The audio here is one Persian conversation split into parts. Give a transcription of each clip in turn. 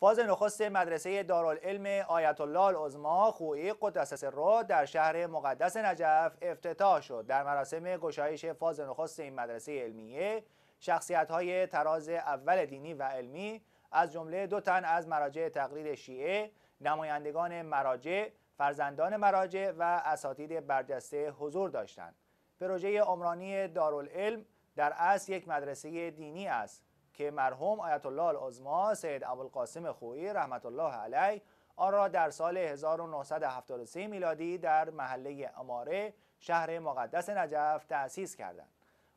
فاز نخست مدرسه دارالعلم آیت الله العظما خویی قدس را در شهر مقدس نجف افتتاح شد در مراسم گشایش فاز نخست این مدرسه علمیه شخصیت های تراز اول دینی و علمی از جمله دو تن از مراجع تقلید شیعه نمایندگان مراجع فرزندان مراجع و اساتید برجسته حضور داشتند پروژه عمرانی دارالعلم در اصل یک مدرسه دینی است که مرحوم آیت الله العظما سید ابوالقاسم خویی رحمت الله علیه آن را در سال 1973 میلادی در محله اماره شهر مقدس نجف تأسیس کردند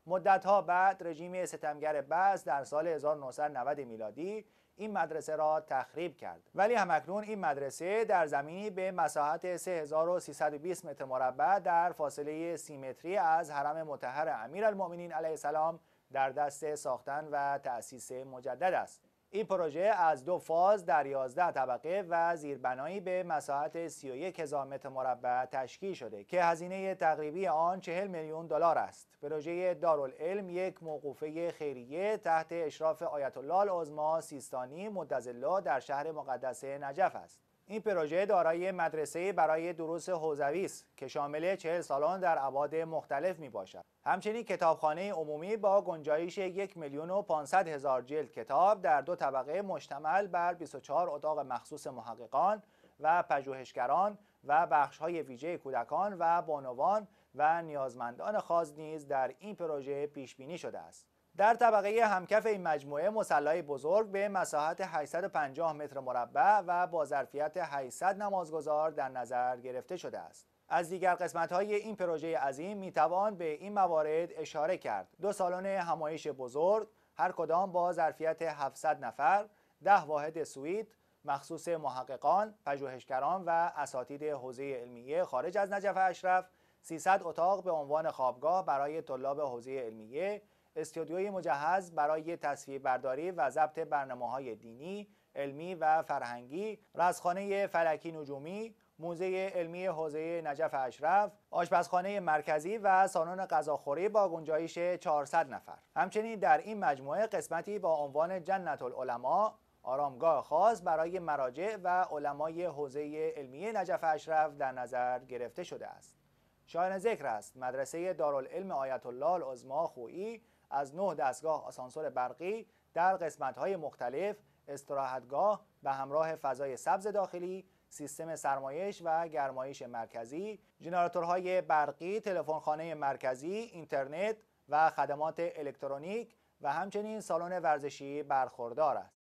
مدتها بعد رژیم ستمگر بعض در سال 1990 میلادی این مدرسه را تخریب کرد ولی همکنون این مدرسه در زمینی به مساحت 3320 متر مربع در فاصله سیمتری از حرم متحر امیر علیه السلام در دست ساختن و تأسیس مجدد است این پروژه از دو فاز در 11 طبقه و زیربنایی به مساحت 31 هزار متر مربع تشکیل شده که هزینه تقریبی آن 40 میلیون دلار است. پروژه دارالعلم یک موقوفه خیریه تحت اشراف آیت الله العظما سیستانی مدظلا در شهر مقدس نجف است. این پروژه دارای مدرسه برای دروس حوزوی است که شامل چهل سالن در ابعاد مختلف می باشد. همچنین کتابخانه عمومی با گنجایش یک میلیون و 500 هزار جلد کتاب در دو طبقه مشتمل بر 24 اتاق مخصوص محققان و پژوهشگران و بخش های ویژه کودکان و بانوان و نیازمندان خاص نیز در این پروژه پیش بینی شده است. در طبقه همکف این مجموعه مسلای بزرگ به مساحت 850 متر مربع و با ظرفیت 800 نمازگذار در نظر گرفته شده است. از دیگر قسمت های این پروژه عظیم می توان به این موارد اشاره کرد. دو سالن همایش بزرگ هر کدام با ظرفیت 700 نفر، ده واحد سویت مخصوص محققان، پژوهشگران و اساتید حوزه علمیه خارج از نجف اشرف، 300 اتاق به عنوان خوابگاه برای طلاب حوزه علمیه استودیوی مجهز برای تصویر برداری و ضبط برنامه های دینی، علمی و فرهنگی، رزخانه فلکی نجومی، موزه علمی حوزه نجف اشرف، آشپزخانه مرکزی و سالن غذاخوری با گنجایش 400 نفر. همچنین در این مجموعه قسمتی با عنوان جنت العلماء آرامگاه خاص برای مراجع و علمای حوزه علمی نجف اشرف در نظر گرفته شده است. شاین ذکر است مدرسه دارالعلم آیت الله العظما خویی از نه دستگاه آسانسور برقی در قسمت‌های مختلف استراحتگاه به همراه فضای سبز داخلی سیستم سرمایش و گرمایش مرکزی ژنراتورهای برقی تلفنخانه مرکزی اینترنت و خدمات الکترونیک و همچنین سالن ورزشی برخوردار است